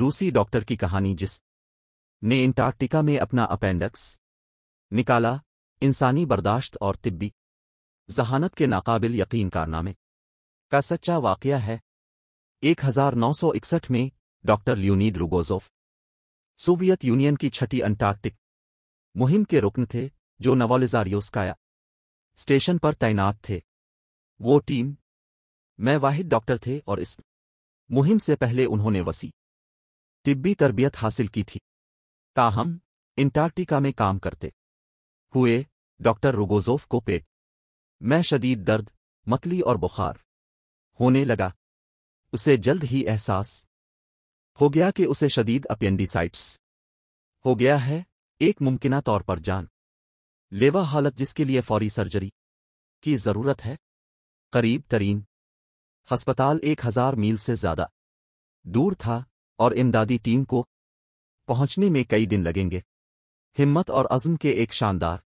रूसी डॉक्टर की कहानी जिस ने एंटार्क्टिका में अपना अपेंडिक्स निकाला इंसानी बर्दाश्त और तिब्बी जहानत के नाकाबिल यकीन कारनामे का सच्चा वाक़ है 1961 में doctor Leonid Rugozov Soviet Union की छठी अंटार्कटिक मुहिम के रुकन थे जो नवालिजारियोस्काया स्टेशन पर तैनात थे वो टीम मैं वाहिद डॉक्टर थे और इस मुहिम से पहले उन्होंने वसी तिब्बी तरबियत हासिल की थी ताहम इंटार्क्टिका में काम करते हुए डॉक्टर रोगोजोफ को पेट मैं शदीद दर्द मकली और बुखार होने लगा उसे जल्द ही एहसास हो गया कि उसे शदीद अपेंडिसाइट्स हो गया है एक मुमकिन तौर पर जान लेवा हालत जिसके लिए फौरी सर्जरी की जरूरत है करीब तरीन हस्पताल एक हजार मील से ज्यादा दूर था और इमदादी टीम को पहुंचने में कई दिन लगेंगे हिम्मत और अज़म के एक शानदार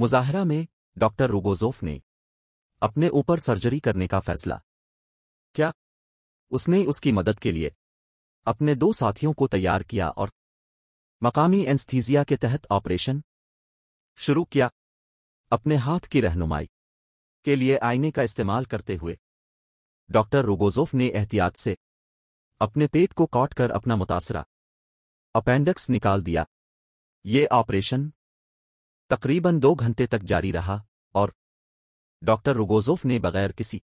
मुजाहरा में डॉक्टर रोगोजोफ ने अपने ऊपर सर्जरी करने का फैसला क्या उसने उसकी मदद के लिए अपने दो साथियों को तैयार किया और मकामी एंस्थीजिया के तहत ऑपरेशन शुरू किया अपने हाथ की रहनुमाई के लिए आईने का इस्तेमाल करते हुए डॉक्टर रोगोजोफ ने एहतियात से अपने पेट को काट कर अपना मुतासरा अपेंडिक्स निकाल दिया ये ऑपरेशन तकरीबन दो घंटे तक जारी रहा और डॉक्टर रोगोजोफ ने बगैर किसी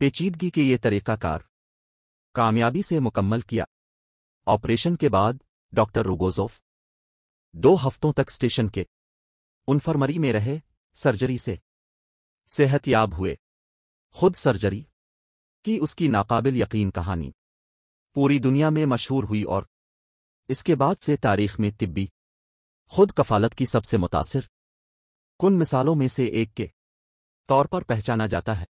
पेचीदगी के ये तरीकाकार कामयाबी से मुकम्मल किया ऑपरेशन के बाद डॉक्टर रोगोजोफ दो हफ्तों तक स्टेशन के उनफरमरी में रहे सर्जरी से सेहतयाब हुए खुद सर्जरी की उसकी नाकाबिल यकीन कहानी पूरी दुनिया में मशहूर हुई और इसके बाद से तारीख में तिब्बी खुद कफालत की सबसे मुतासर कुन मिसालों में से एक के तौर पर पहचाना जाता है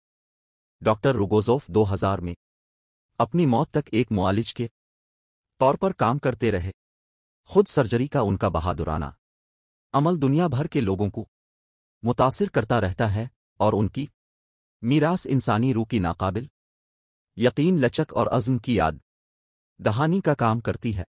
डॉक्टर रुगोजोफ 2000 में अपनी मौत तक एक मुआलिज के तौर पर काम करते रहे खुद सर्जरी का उनका बहादुराना अमल दुनिया भर के लोगों को मुतासर करता रहता है और उनकी मीरास इंसानी रू की नाकाबिल यकीन लचक और अज्म की याद दहानी का काम करती है